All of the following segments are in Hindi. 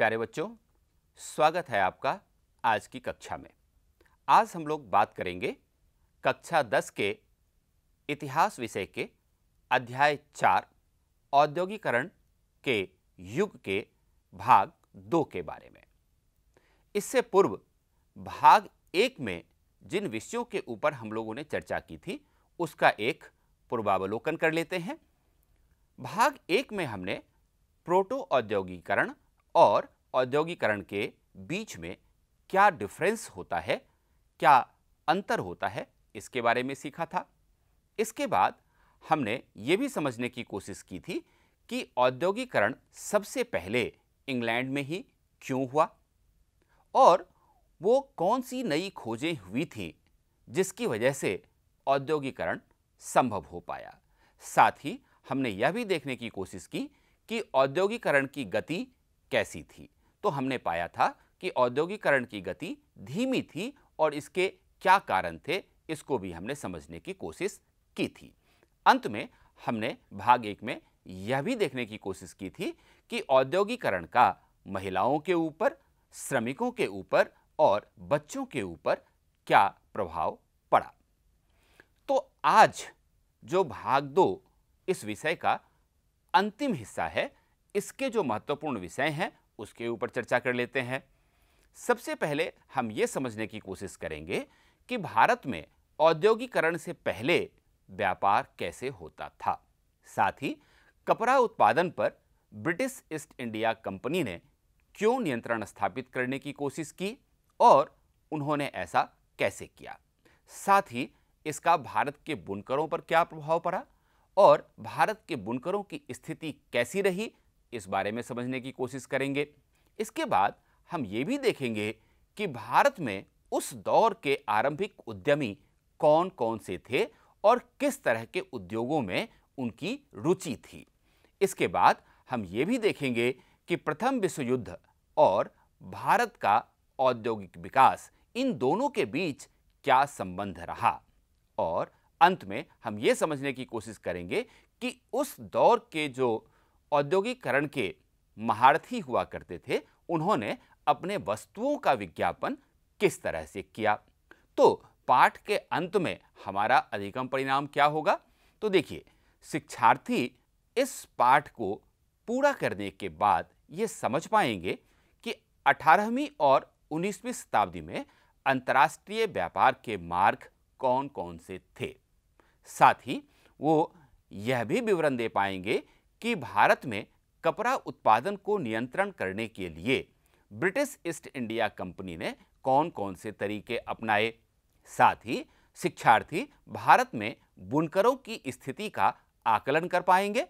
प्यारे बच्चों स्वागत है आपका आज की कक्षा में आज हम लोग बात करेंगे कक्षा दस के इतिहास विषय के अध्याय चार औद्योगिकरण के युग के भाग दो के बारे में इससे पूर्व भाग एक में जिन विषयों के ऊपर हम लोगों ने चर्चा की थी उसका एक पूर्वावलोकन कर लेते हैं भाग एक में हमने प्रोटो औद्योगिकरण और औद्योगिकरण के बीच में क्या डिफरेंस होता है क्या अंतर होता है इसके बारे में सीखा था इसके बाद हमने ये भी समझने की कोशिश की थी कि औद्योगिकरण सबसे पहले इंग्लैंड में ही क्यों हुआ और वो कौन सी नई खोजें हुई थी जिसकी वजह से औद्योगिकरण संभव हो पाया साथ ही हमने यह भी देखने की कोशिश की कि औद्योगिकरण की गति कैसी थी तो हमने पाया था कि औद्योगिकरण की गति धीमी थी और इसके क्या कारण थे इसको भी हमने समझने की कोशिश की थी अंत में हमने भाग एक में यह भी देखने की कोशिश की थी कि औद्योगिकरण का महिलाओं के ऊपर श्रमिकों के ऊपर और बच्चों के ऊपर क्या प्रभाव पड़ा तो आज जो भाग दो इस विषय का अंतिम हिस्सा है इसके जो महत्वपूर्ण विषय हैं उसके ऊपर चर्चा कर लेते हैं सबसे पहले हम ये समझने की कोशिश करेंगे कि भारत में औद्योगिकरण से पहले व्यापार कैसे होता था साथ ही कपड़ा उत्पादन पर ब्रिटिश ईस्ट इंडिया कंपनी ने क्यों नियंत्रण स्थापित करने की कोशिश की और उन्होंने ऐसा कैसे किया साथ ही इसका भारत के बुनकरों पर क्या प्रभाव पड़ा और भारत के बुनकरों की स्थिति कैसी रही इस बारे में समझने की कोशिश करेंगे इसके बाद हम ये भी देखेंगे कि भारत में उस दौर के आरंभिक उद्यमी कौन कौन से थे और किस तरह के उद्योगों में उनकी रुचि थी इसके बाद हम ये भी देखेंगे कि प्रथम विश्व युद्ध और भारत का औद्योगिक विकास इन दोनों के बीच क्या संबंध रहा और अंत में हम ये समझने की कोशिश करेंगे कि उस दौर के जो औद्योगिकरण के महारथी हुआ करते थे उन्होंने अपने वस्तुओं का विज्ञापन किस तरह से किया तो पाठ के अंत में हमारा अधिकम परिणाम क्या होगा तो देखिए शिक्षार्थी इस पाठ को पूरा करने के बाद ये समझ पाएंगे कि 18वीं और 19वीं शताब्दी में अंतर्राष्ट्रीय व्यापार के मार्ग कौन कौन से थे साथ ही वो यह भी विवरण दे पाएंगे कि भारत में कपड़ा उत्पादन को नियंत्रण करने के लिए ब्रिटिश ईस्ट इंडिया कंपनी ने कौन कौन से तरीके अपनाए साथ ही शिक्षार्थी भारत में बुनकरों की स्थिति का आकलन कर पाएंगे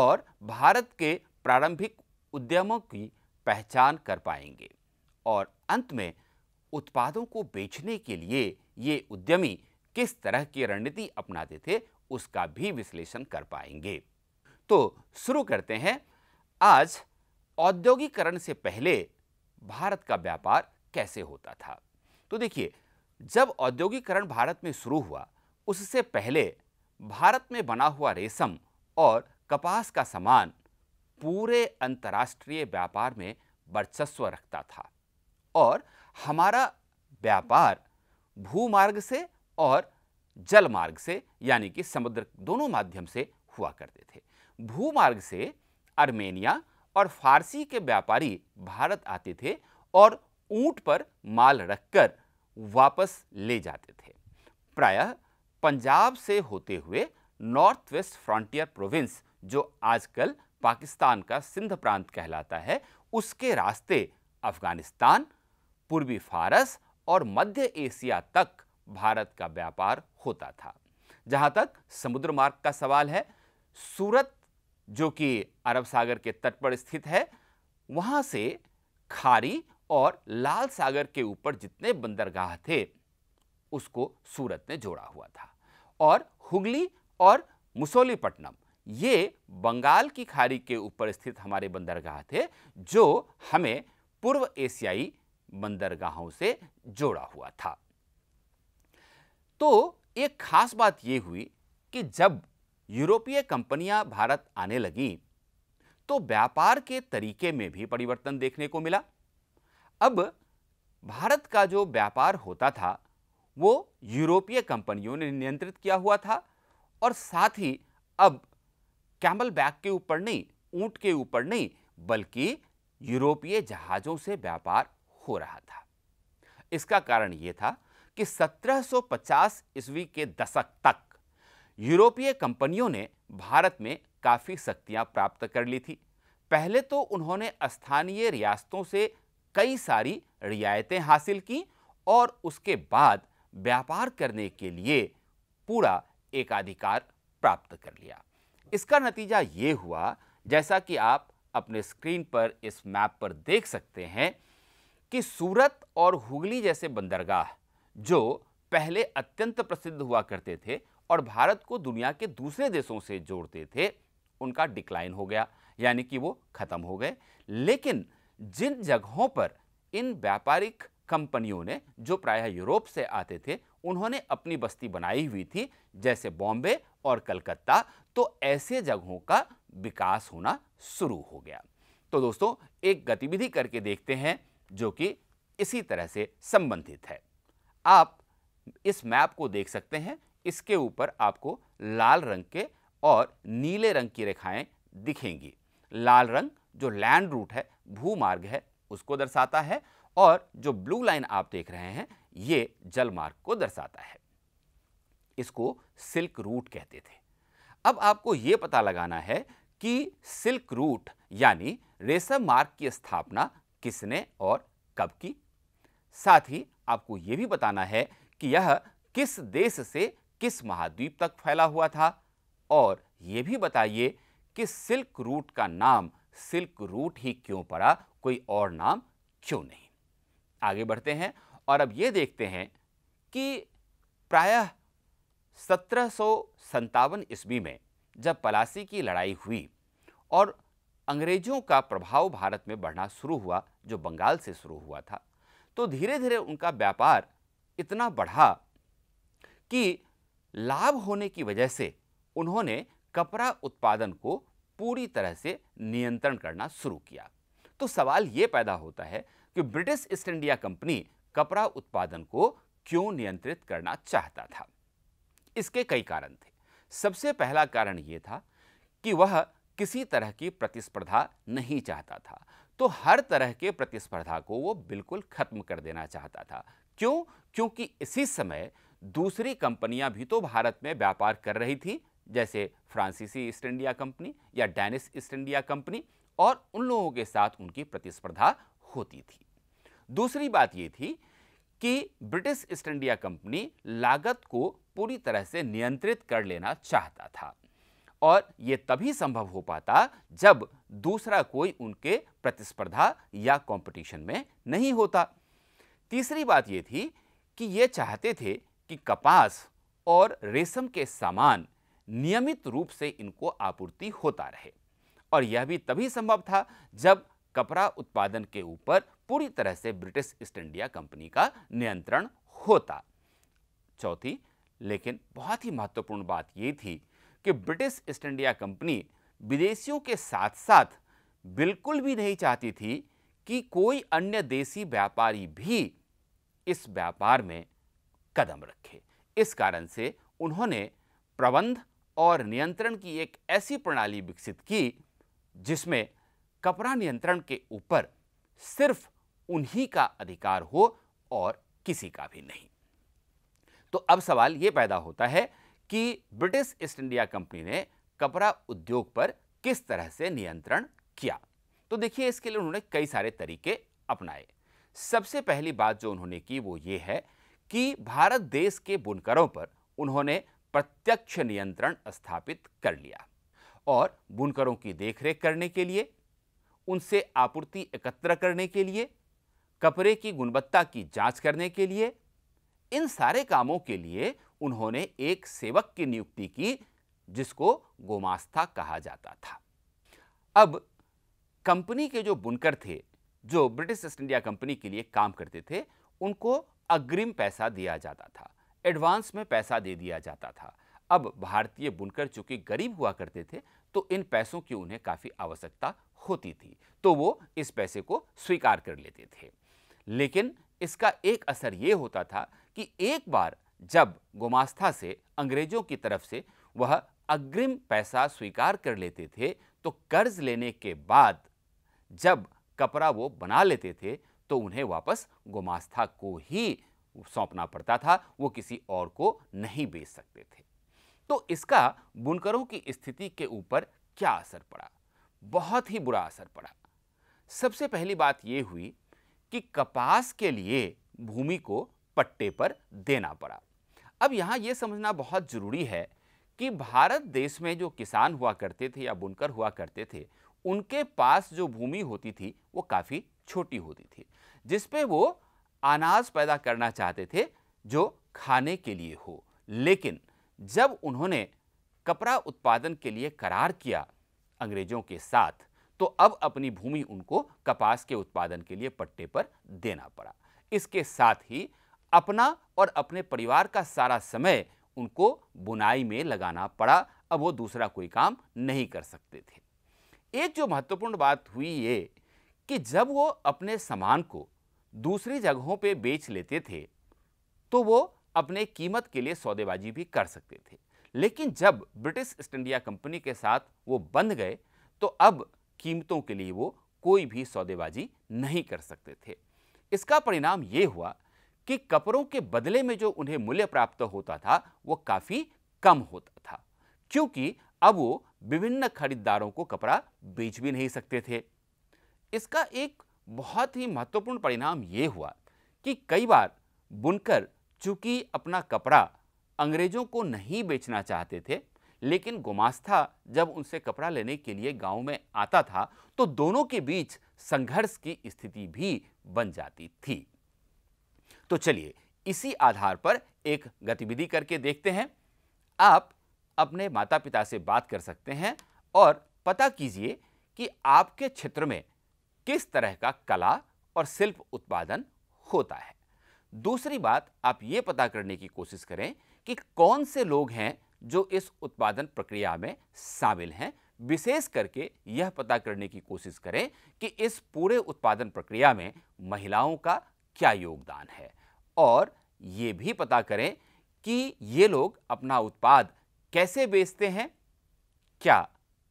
और भारत के प्रारंभिक उद्यमों की पहचान कर पाएंगे और अंत में उत्पादों को बेचने के लिए ये उद्यमी किस तरह की रणनीति अपनाते थे उसका भी विश्लेषण कर पाएंगे तो शुरू करते हैं आज औद्योगिकरण से पहले भारत का व्यापार कैसे होता था तो देखिए जब औद्योगिकरण भारत में शुरू हुआ उससे पहले भारत में बना हुआ रेशम और कपास का सामान पूरे अंतर्राष्ट्रीय व्यापार में वर्चस्व रखता था और हमारा व्यापार भूमार्ग से और जल मार्ग से यानी कि समुद्र दोनों माध्यम से हुआ करते थे भूमार्ग से अर्मेनिया और फारसी के व्यापारी भारत आते थे और ऊंट पर माल रखकर वापस ले जाते थे प्रायः पंजाब से होते हुए नॉर्थ वेस्ट फ्रंटियर प्रोविंस जो आजकल पाकिस्तान का सिंध प्रांत कहलाता है उसके रास्ते अफगानिस्तान पूर्वी फारस और मध्य एशिया तक भारत का व्यापार होता था जहां तक समुद्र मार्ग का सवाल है सूरत जो कि अरब सागर के तट पर स्थित है वहाँ से खारी और लाल सागर के ऊपर जितने बंदरगाह थे उसको सूरत ने जोड़ा हुआ था और हुगली और मुसोलीपट्टनम ये बंगाल की खाड़ी के ऊपर स्थित हमारे बंदरगाह थे जो हमें पूर्व एशियाई बंदरगाहों से जोड़ा हुआ था तो एक खास बात यह हुई कि जब यूरोपीय कंपनियां भारत आने लगी तो व्यापार के तरीके में भी परिवर्तन देखने को मिला अब भारत का जो व्यापार होता था वो यूरोपीय कंपनियों ने नियंत्रित किया हुआ था और साथ ही अब कैमल बैग के ऊपर नहीं ऊंट के ऊपर नहीं बल्कि यूरोपीय जहाज़ों से व्यापार हो रहा था इसका कारण यह था कि 1750 ईस्वी के दशक तक यूरोपीय कंपनियों ने भारत में काफ़ी शक्तियां प्राप्त कर ली थी पहले तो उन्होंने स्थानीय रियासतों से कई सारी रियायतें हासिल की और उसके बाद व्यापार करने के लिए पूरा एकाधिकार प्राप्त कर लिया इसका नतीजा ये हुआ जैसा कि आप अपने स्क्रीन पर इस मैप पर देख सकते हैं कि सूरत और हुगली जैसे बंदरगाह जो पहले अत्यंत प्रसिद्ध हुआ करते थे और भारत को दुनिया के दूसरे देशों से जोड़ते थे उनका डिक्लाइन हो गया यानी कि वो खत्म हो गए लेकिन जिन जगहों पर इन व्यापारिक कंपनियों ने जो प्रायः यूरोप से आते थे उन्होंने अपनी बस्ती बनाई हुई थी जैसे बॉम्बे और कलकत्ता तो ऐसे जगहों का विकास होना शुरू हो गया तो दोस्तों एक गतिविधि करके देखते हैं जो कि इसी तरह से संबंधित है आप इस मैप को देख सकते हैं इसके ऊपर आपको लाल रंग के और नीले रंग की रेखाएं दिखेंगी लाल रंग जो लैंड रूट है भूमार्ग है उसको दर्शाता है और जो ब्लू लाइन आप देख रहे हैं ये जल मार्ग को दर्शाता है इसको सिल्क रूट कहते थे अब आपको ये पता लगाना है कि सिल्क रूट यानी रेशम मार्ग की स्थापना किसने और कब की साथ ही आपको यह भी बताना है कि यह किस देश से किस महाद्वीप तक फैला हुआ था और ये भी बताइए कि सिल्क रूट का नाम सिल्क रूट ही क्यों पड़ा कोई और नाम क्यों नहीं आगे बढ़ते हैं और अब ये देखते हैं कि प्रायः सत्रह सौ ईस्वी में जब पलासी की लड़ाई हुई और अंग्रेजों का प्रभाव भारत में बढ़ना शुरू हुआ जो बंगाल से शुरू हुआ था तो धीरे धीरे उनका व्यापार इतना बढ़ा कि लाभ होने की वजह से उन्होंने कपड़ा उत्पादन को पूरी तरह से नियंत्रण करना शुरू किया तो सवाल ये पैदा होता है कि ब्रिटिश ईस्ट इंडिया कंपनी कपड़ा उत्पादन को क्यों नियंत्रित करना चाहता था इसके कई कारण थे सबसे पहला कारण ये था कि वह किसी तरह की प्रतिस्पर्धा नहीं चाहता था तो हर तरह के प्रतिस्पर्धा को वो बिल्कुल खत्म कर देना चाहता था क्यों क्योंकि इसी समय दूसरी कंपनियां भी तो भारत में व्यापार कर रही थी जैसे फ्रांसीसी ईस्ट इंडिया कंपनी या डैनिश ईस्ट इंडिया कंपनी और उन लोगों के साथ उनकी प्रतिस्पर्धा होती थी दूसरी बात ये थी कि ब्रिटिश ईस्ट इंडिया कंपनी लागत को पूरी तरह से नियंत्रित कर लेना चाहता था और ये तभी संभव हो पाता जब दूसरा कोई उनके प्रतिस्पर्धा या कंपटीशन में नहीं होता तीसरी बात ये थी कि ये चाहते थे कि कपास और रेशम के सामान नियमित रूप से इनको आपूर्ति होता रहे और यह भी तभी संभव था जब कपड़ा उत्पादन के ऊपर पूरी तरह से ब्रिटिश ईस्ट इंडिया कंपनी का नियंत्रण होता चौथी लेकिन बहुत ही महत्वपूर्ण बात यह थी कि ब्रिटिश ईस्ट इंडिया कंपनी विदेशियों के साथ साथ बिल्कुल भी नहीं चाहती थी कि कोई अन्य देसी व्यापारी भी इस व्यापार में कदम रखे इस कारण से उन्होंने प्रबंध और नियंत्रण की एक ऐसी प्रणाली विकसित की जिसमें कपड़ा नियंत्रण के ऊपर सिर्फ उन्हीं का अधिकार हो और किसी का भी नहीं तो अब सवाल यह पैदा होता है कि ब्रिटिश ईस्ट इंडिया कंपनी ने कपड़ा उद्योग पर किस तरह से नियंत्रण किया तो देखिए इसके लिए उन्होंने कई सारे तरीके अपनाए सबसे पहली बात जो उन्होंने की वो ये है कि भारत देश के बुनकरों पर उन्होंने प्रत्यक्ष नियंत्रण स्थापित कर लिया और बुनकरों की देखरेख करने के लिए उनसे आपूर्ति एकत्र करने के लिए कपड़े की गुणवत्ता की जांच करने के लिए इन सारे कामों के लिए उन्होंने एक सेवक की नियुक्ति की जिसको गोमास्था कहा जाता था अब कंपनी के जो बुनकर थे जो ब्रिटिश ईस्ट इंडिया कंपनी के लिए काम करते थे उनको अग्रिम पैसा दिया जाता था एडवांस में पैसा दे दिया जाता था अब भारतीय बुनकर चूंकि गरीब हुआ करते थे तो इन पैसों की उन्हें काफ़ी आवश्यकता होती थी तो वो इस पैसे को स्वीकार कर लेते थे लेकिन इसका एक असर ये होता था कि एक बार जब गुमास्था से अंग्रेजों की तरफ से वह अग्रिम पैसा स्वीकार कर लेते थे तो कर्ज लेने के बाद जब कपड़ा वो बना लेते थे तो उन्हें वापस गोमास्था को ही सौंपना पड़ता था वो किसी और को नहीं बेच सकते थे तो इसका बुनकरों की स्थिति के ऊपर क्या असर पड़ा बहुत ही बुरा असर पड़ा सबसे पहली बात यह हुई कि कपास के लिए भूमि को पट्टे पर देना पड़ा अब यहाँ ये समझना बहुत ज़रूरी है कि भारत देश में जो किसान हुआ करते थे या बुनकर हुआ करते थे उनके पास जो भूमि होती थी वो काफ़ी छोटी होती थी जिसपे वो अनाज पैदा करना चाहते थे जो खाने के लिए हो लेकिन जब उन्होंने कपड़ा उत्पादन के लिए करार किया अंग्रेजों के साथ तो अब अपनी भूमि उनको कपास के उत्पादन के लिए पट्टे पर देना पड़ा इसके साथ ही अपना और अपने परिवार का सारा समय उनको बुनाई में लगाना पड़ा अब वो दूसरा कोई काम नहीं कर सकते थे एक जो महत्वपूर्ण बात हुई ये कि जब वो अपने सामान को दूसरी जगहों पे बेच लेते थे तो वो अपने कीमत के लिए सौदेबाजी भी कर सकते थे लेकिन जब ब्रिटिश ईस्ट इंडिया कंपनी के साथ वो बंद गए तो अब कीमतों के लिए वो कोई भी सौदेबाजी नहीं कर सकते थे इसका परिणाम ये हुआ कि कपड़ों के बदले में जो उन्हें मूल्य प्राप्त होता था वो काफ़ी कम होता था क्योंकि अब वो विभिन्न खरीदारों को कपड़ा बेच भी नहीं सकते थे इसका एक बहुत ही महत्वपूर्ण परिणाम ये हुआ कि कई बार बुनकर चूंकि अपना कपड़ा अंग्रेजों को नहीं बेचना चाहते थे लेकिन गुमास्था जब उनसे कपड़ा लेने के लिए गांव में आता था तो दोनों के बीच संघर्ष की स्थिति भी बन जाती थी तो चलिए इसी आधार पर एक गतिविधि करके देखते हैं आप अपने माता पिता से बात कर सकते हैं और पता कीजिए कि आपके क्षेत्र में किस तरह का कला और शिल्प उत्पादन होता है दूसरी बात आप ये पता करने की कोशिश करें कि कौन से लोग हैं जो इस उत्पादन प्रक्रिया में शामिल हैं विशेष करके यह पता करने की कोशिश करें कि इस पूरे उत्पादन प्रक्रिया में महिलाओं का क्या योगदान है और ये भी पता करें कि ये लोग अपना उत्पाद कैसे बेचते हैं क्या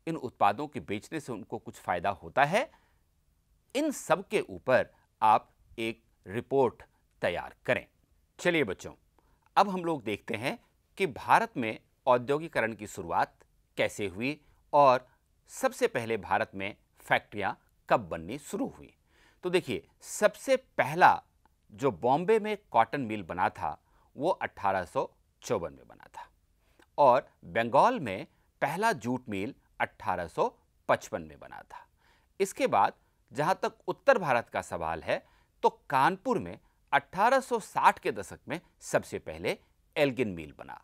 इन उत्पादों के बेचने से उनको कुछ फ़ायदा होता है इन सब के ऊपर आप एक रिपोर्ट तैयार करें चलिए बच्चों अब हम लोग देखते हैं कि भारत में औद्योगिकरण की शुरुआत कैसे हुई और सबसे पहले भारत में फैक्ट्रियां कब बननी शुरू हुई तो देखिए सबसे पहला जो बॉम्बे में कॉटन मिल बना था वो अट्ठारह में बना था और बंगाल में पहला जूट मिल 1855 में बना था इसके बाद जहां तक उत्तर भारत का सवाल है तो कानपुर में 1860 के दशक में सबसे पहले एल्गिन मिल बना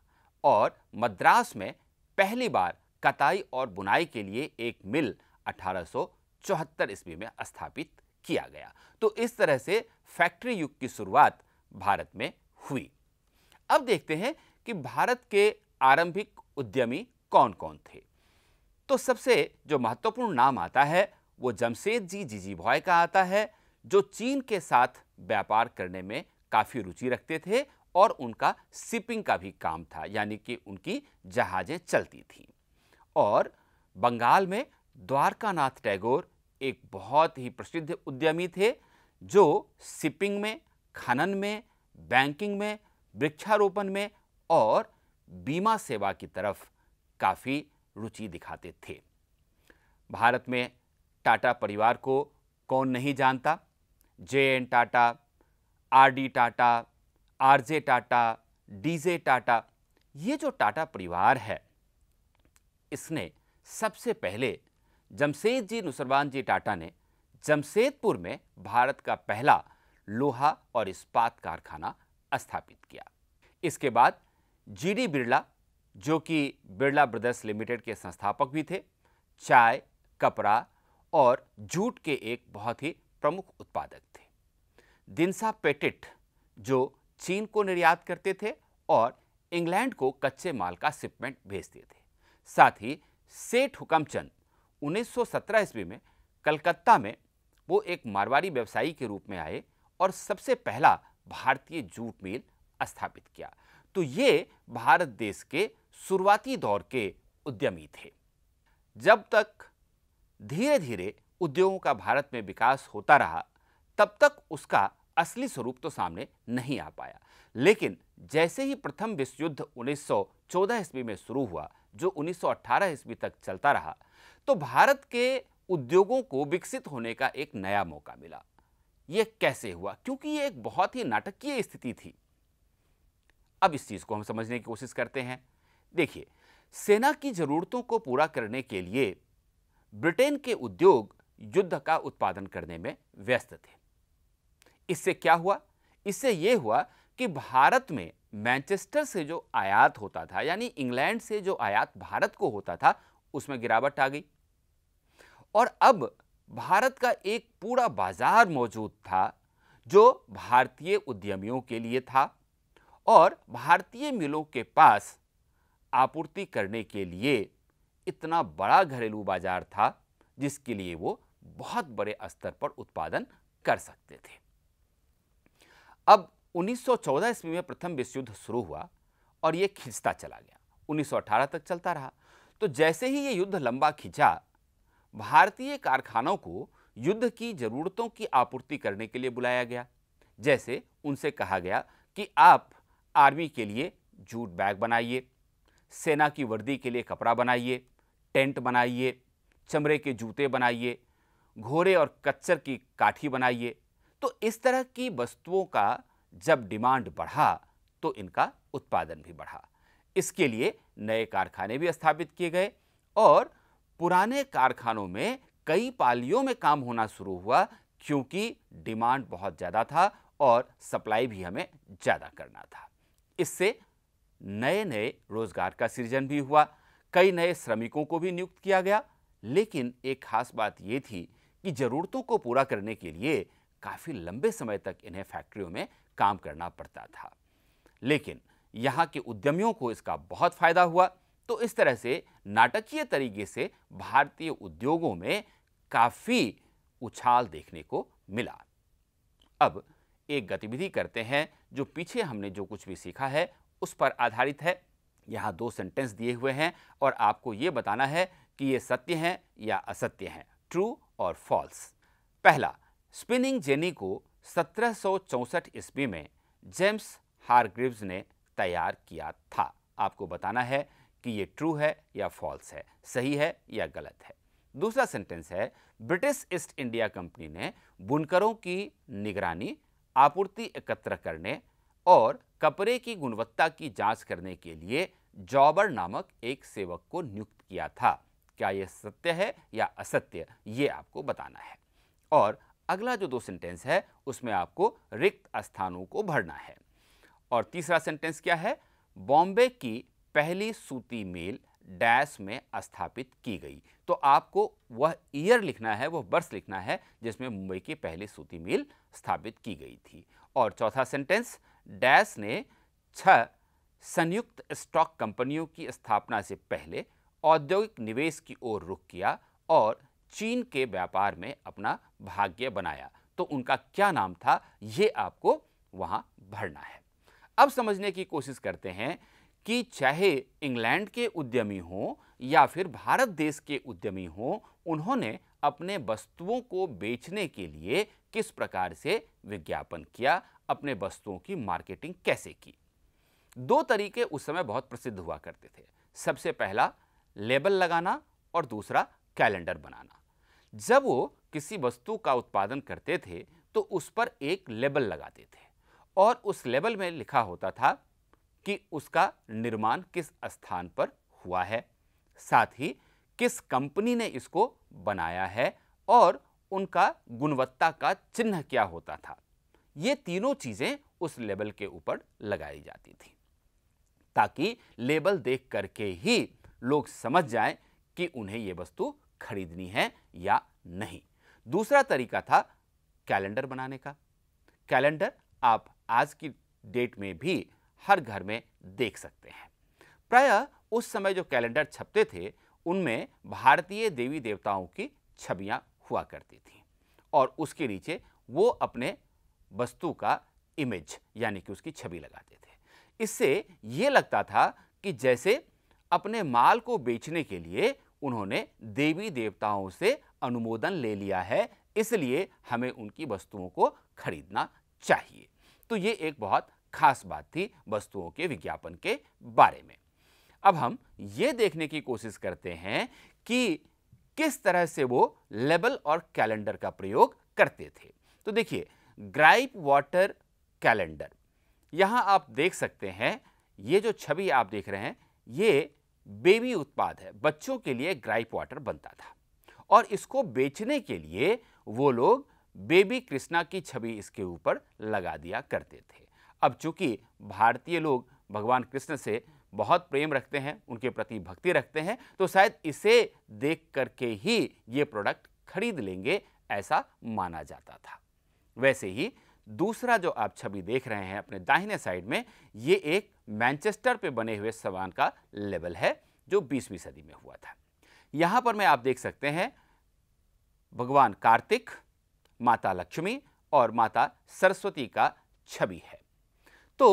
और मद्रास में पहली बार कताई और बुनाई के लिए एक मिल 1874 ईस्वी में स्थापित किया गया तो इस तरह से फैक्ट्री युग की शुरुआत भारत में हुई अब देखते हैं कि भारत के आरंभिक उद्यमी कौन कौन थे तो सबसे जो महत्वपूर्ण नाम आता है वो जमशेद जी भॉय का आता है जो चीन के साथ व्यापार करने में काफ़ी रुचि रखते थे और उनका शिपिंग का भी काम था यानी कि उनकी जहाज़ें चलती थीं और बंगाल में द्वारकानाथ टैगोर एक बहुत ही प्रसिद्ध उद्यमी थे जो शिपिंग में खनन में बैंकिंग में वृक्षारोपण में और बीमा सेवा की तरफ काफ़ी रुचि दिखाते थे भारत में टाटा परिवार को कौन नहीं जानता J N Tata R D Tata R J Tata D J Tata ये जो टाटा परिवार है इसने सबसे पहले जमशेद जी नुसरवान जी टाटा ने जमशेदपुर में भारत का पहला लोहा और इस्पात कारखाना स्थापित किया इसके बाद जीडी बिरला जो कि बिरला ब्रदर्स लिमिटेड के संस्थापक भी थे चाय कपड़ा और जूट के एक बहुत ही प्रमुख उत्पादक थे दिनसा पेटिट जो चीन को निर्यात करते थे और इंग्लैंड को कच्चे माल का शिपमेंट भेजते थे साथ ही सेठ हुकमचंद 1917 ईस्वी में कलकत्ता में वो एक मारवाड़ी व्यवसायी के रूप में आए और सबसे पहला भारतीय जूट मिल स्थापित किया तो ये भारत देश के शुरुआती दौर के उद्यमी थे जब तक धीरे धीरे उद्योगों का भारत में विकास होता रहा तब तक उसका असली स्वरूप तो सामने नहीं आ पाया लेकिन जैसे ही प्रथम विश्व युद्ध 1914 ईस्वी में शुरू हुआ जो 1918 ईस्वी तक चलता रहा तो भारत के उद्योगों को विकसित होने का एक नया मौका मिला यह कैसे हुआ क्योंकि यह एक बहुत ही नाटकीय स्थिति थी अब इस चीज को हम समझने की कोशिश करते हैं देखिए सेना की जरूरतों को पूरा करने के लिए ब्रिटेन के उद्योग युद्ध का उत्पादन करने में व्यस्त थे इससे क्या हुआ इससे यह हुआ कि भारत में मैनचेस्टर से जो आयात होता था यानी इंग्लैंड से जो आयात भारत को होता था उसमें गिरावट आ गई और अब भारत का एक पूरा बाजार मौजूद था जो भारतीय उद्यमियों के लिए था और भारतीय मिलों के पास आपूर्ति करने के लिए इतना बड़ा घरेलू बाजार था जिसके लिए वो बहुत बड़े स्तर पर उत्पादन कर सकते थे अब 1914 ईस्वी में प्रथम विश्व युद्ध शुरू हुआ और ये खिंचता चला गया 1918 तक चलता रहा तो जैसे ही ये युद्ध लंबा खिंचा भारतीय कारखानों को युद्ध की ज़रूरतों की आपूर्ति करने के लिए बुलाया गया जैसे उनसे कहा गया कि आप आर्मी के लिए जूट बैग बनाइए सेना की वर्दी के लिए कपड़ा बनाइए टेंट बनाइए चमड़े के जूते बनाइए घोड़े और कच्चर की काठी बनाइए तो इस तरह की वस्तुओं का जब डिमांड बढ़ा तो इनका उत्पादन भी बढ़ा इसके लिए नए कारखाने भी स्थापित किए गए और पुराने कारखानों में कई पालियों में काम होना शुरू हुआ क्योंकि डिमांड बहुत ज़्यादा था और सप्लाई भी हमें ज़्यादा करना था इससे नए नए रोजगार का सृजन भी हुआ कई नए श्रमिकों को भी नियुक्त किया गया लेकिन एक खास बात ये थी कि ज़रूरतों को पूरा करने के लिए काफ़ी लंबे समय तक इन्हें फैक्ट्रियों में काम करना पड़ता था लेकिन यहाँ के उद्यमियों को इसका बहुत फ़ायदा हुआ तो इस तरह से नाटकीय तरीके से भारतीय उद्योगों में काफ़ी उछाल देखने को मिला अब एक गतिविधि करते हैं जो पीछे हमने जो कुछ भी सीखा है उस पर आधारित है यहाँ दो सेंटेंस दिए हुए हैं और आपको ये बताना है कि ये सत्य हैं या असत्य हैं ट्रू और फॉल्स पहला स्पिनिंग जेनी को सत्रह ईस्वी में जेम्स हारग्रिव्स ने तैयार किया था आपको बताना है कि ये ट्रू है या फॉल्स है सही है या गलत है दूसरा सेंटेंस है ब्रिटिश ईस्ट इंडिया कंपनी ने बुनकरों की निगरानी आपूर्ति एकत्र करने और कपड़े की गुणवत्ता की जांच करने के लिए जॉबर नामक एक सेवक को नियुक्त किया था क्या यह सत्य है या असत्य ये आपको बताना है और अगला जो दो सेंटेंस है उसमें आपको रिक्त स्थानों को भरना है और तीसरा सेंटेंस क्या है बॉम्बे की पहली सूती मेल डैश में स्थापित की गई तो आपको वह ईयर लिखना है वह वर्ष लिखना है जिसमें मुंबई की पहली सूती मिल स्थापित की गई थी और चौथा सेंटेंस डैश ने छह संयुक्त स्टॉक कंपनियों की स्थापना से पहले औद्योगिक निवेश की ओर रुख किया और चीन के व्यापार में अपना भाग्य बनाया तो उनका क्या नाम था ये आपको वहाँ भरना है अब समझने की कोशिश करते हैं कि चाहे इंग्लैंड के उद्यमी हों या फिर भारत देश के उद्यमी हों उन्होंने अपने वस्तुओं को बेचने के लिए किस प्रकार से विज्ञापन किया अपने वस्तुओं की मार्केटिंग कैसे की दो तरीके उस समय बहुत प्रसिद्ध हुआ करते थे सबसे पहला लेबल लगाना और दूसरा कैलेंडर बनाना जब वो किसी वस्तु का उत्पादन करते थे तो उस पर एक लेबल लगाते थे और उस लेबल में लिखा होता था कि उसका निर्माण किस स्थान पर हुआ है साथ ही किस कंपनी ने इसको बनाया है और उनका गुणवत्ता का चिन्ह क्या होता था ये तीनों चीज़ें उस लेबल के ऊपर लगाई जाती थी ताकि लेबल देख करके ही लोग समझ जाएं कि उन्हें ये वस्तु खरीदनी है या नहीं दूसरा तरीका था कैलेंडर बनाने का कैलेंडर आप आज की डेट में भी हर घर में देख सकते हैं प्रायः उस समय जो कैलेंडर छपते थे उनमें भारतीय देवी देवताओं की छवियां हुआ करती थीं और उसके नीचे वो अपने वस्तु का इमेज यानी कि उसकी छवि लगाते थे इससे ये लगता था कि जैसे अपने माल को बेचने के लिए उन्होंने देवी देवताओं से अनुमोदन ले लिया है इसलिए हमें उनकी वस्तुओं को खरीदना चाहिए तो ये एक बहुत खास बात थी वस्तुओं के विज्ञापन के बारे में अब हम ये देखने की कोशिश करते हैं कि किस तरह से वो लेबल और कैलेंडर का प्रयोग करते थे तो देखिए ग्राइप वाटर कैलेंडर यहाँ आप देख सकते हैं ये जो छवि आप देख रहे हैं ये बेबी उत्पाद है बच्चों के लिए ग्राइप वाटर बनता था और इसको बेचने के लिए वो लोग बेबी कृष्णा की छवि इसके ऊपर लगा दिया करते थे अब चूंकि भारतीय लोग भगवान कृष्ण से बहुत प्रेम रखते हैं उनके प्रति भक्ति रखते हैं तो शायद इसे देख करके ही ये प्रोडक्ट खरीद लेंगे ऐसा माना जाता था वैसे ही दूसरा जो आप छवि देख रहे हैं अपने दाहिने साइड में ये एक मैनचेस्टर पे बने हुए सामान का लेवल है जो 20वीं सदी में हुआ था यहाँ पर मैं आप देख सकते हैं भगवान कार्तिक माता लक्ष्मी और माता सरस्वती का छवि है तो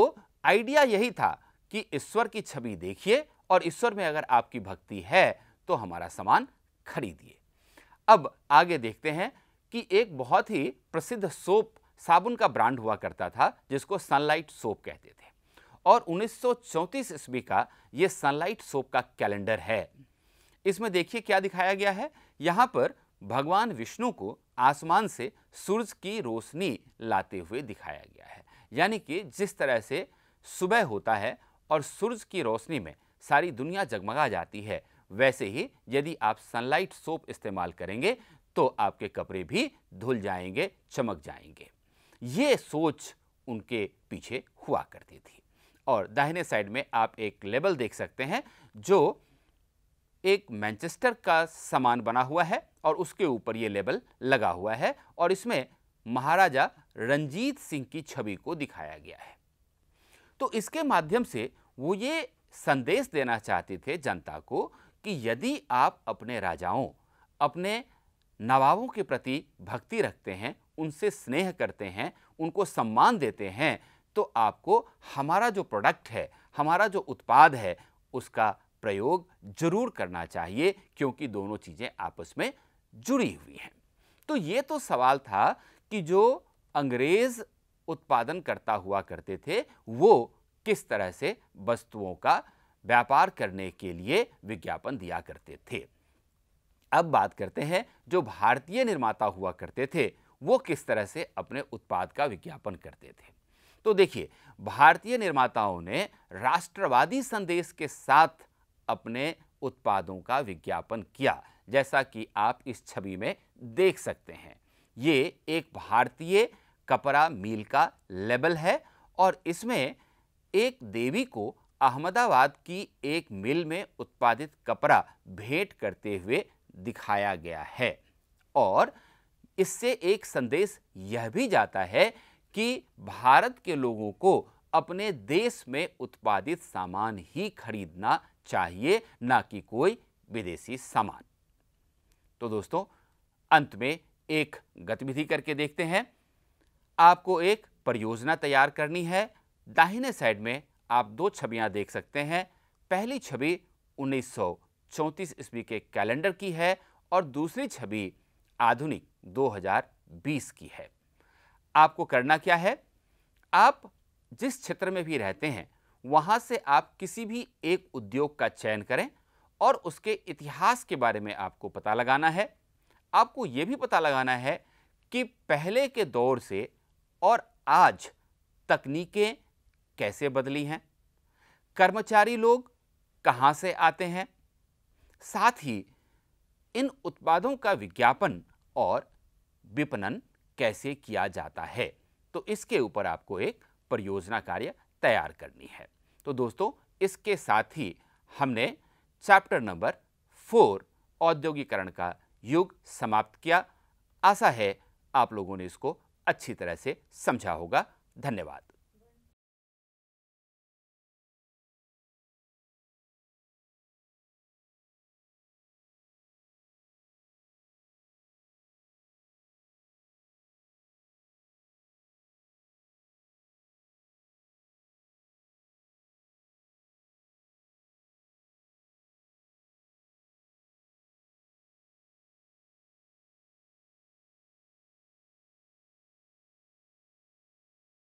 आइडिया यही था कि ईश्वर की छवि देखिए और ईश्वर में अगर आपकी भक्ति है तो हमारा सामान खरीदिए अब आगे देखते हैं कि एक बहुत ही प्रसिद्ध सोप साबुन का ब्रांड हुआ करता था जिसको सनलाइट सोप कहते थे और 1934 ईस्वी का ये सनलाइट सोप का कैलेंडर है इसमें देखिए क्या दिखाया गया है यहाँ पर भगवान विष्णु को आसमान से सूरज की रोशनी लाते हुए दिखाया गया है यानी कि जिस तरह से सुबह होता है और सूरज की रोशनी में सारी दुनिया जगमगा जाती है वैसे ही यदि आप सनलाइट सोप इस्तेमाल करेंगे तो आपके कपड़े भी धुल जाएंगे चमक जाएंगे ये सोच उनके पीछे हुआ करती थी और दाहिने साइड में आप एक लेबल देख सकते हैं जो एक मैनचेस्टर का सामान बना हुआ है और उसके ऊपर ये लेबल लगा हुआ है और इसमें महाराजा रंजीत सिंह की छवि को दिखाया गया है तो इसके माध्यम से वो ये संदेश देना चाहते थे जनता को कि यदि आप अपने राजाओं अपने नवाबों के प्रति भक्ति रखते हैं उनसे स्नेह करते हैं उनको सम्मान देते हैं तो आपको हमारा जो प्रोडक्ट है हमारा जो उत्पाद है उसका प्रयोग जरूर करना चाहिए क्योंकि दोनों चीज़ें आपस में जुड़ी हुई हैं तो ये तो सवाल था कि जो अंग्रेज उत्पादन करता हुआ करते थे वो किस तरह से वस्तुओं का व्यापार करने के लिए विज्ञापन दिया करते थे अब बात करते हैं जो भारतीय निर्माता हुआ करते थे वो किस तरह से अपने उत्पाद का विज्ञापन करते थे तो देखिए भारतीय निर्माताओं ने राष्ट्रवादी संदेश के साथ अपने उत्पादों का विज्ञापन किया जैसा कि आप इस छवि में देख सकते हैं ये एक भारतीय कपड़ा मील का लेबल है और इसमें एक देवी को अहमदाबाद की एक मिल में उत्पादित कपड़ा भेंट करते हुए दिखाया गया है और इससे एक संदेश यह भी जाता है कि भारत के लोगों को अपने देश में उत्पादित सामान ही खरीदना चाहिए ना कि कोई विदेशी सामान तो दोस्तों अंत में एक गतिविधि करके देखते हैं आपको एक परियोजना तैयार करनी है दाहिने साइड में आप दो छवियां देख सकते हैं पहली छवि उन्नीस सौ ईस्वी के कैलेंडर की है और दूसरी छवि आधुनिक 2020 की है आपको करना क्या है आप जिस क्षेत्र में भी रहते हैं वहाँ से आप किसी भी एक उद्योग का चयन करें और उसके इतिहास के बारे में आपको पता लगाना है आपको ये भी पता लगाना है कि पहले के दौर से और आज तकनीकें कैसे बदली हैं कर्मचारी लोग कहाँ से आते हैं साथ ही इन उत्पादों का विज्ञापन और विपणन कैसे किया जाता है तो इसके ऊपर आपको एक परियोजना कार्य तैयार करनी है तो दोस्तों इसके साथ ही हमने चैप्टर नंबर फोर औद्योगिकरण का योग समाप्त किया आशा है आप लोगों ने इसको अच्छी तरह से समझा होगा धन्यवाद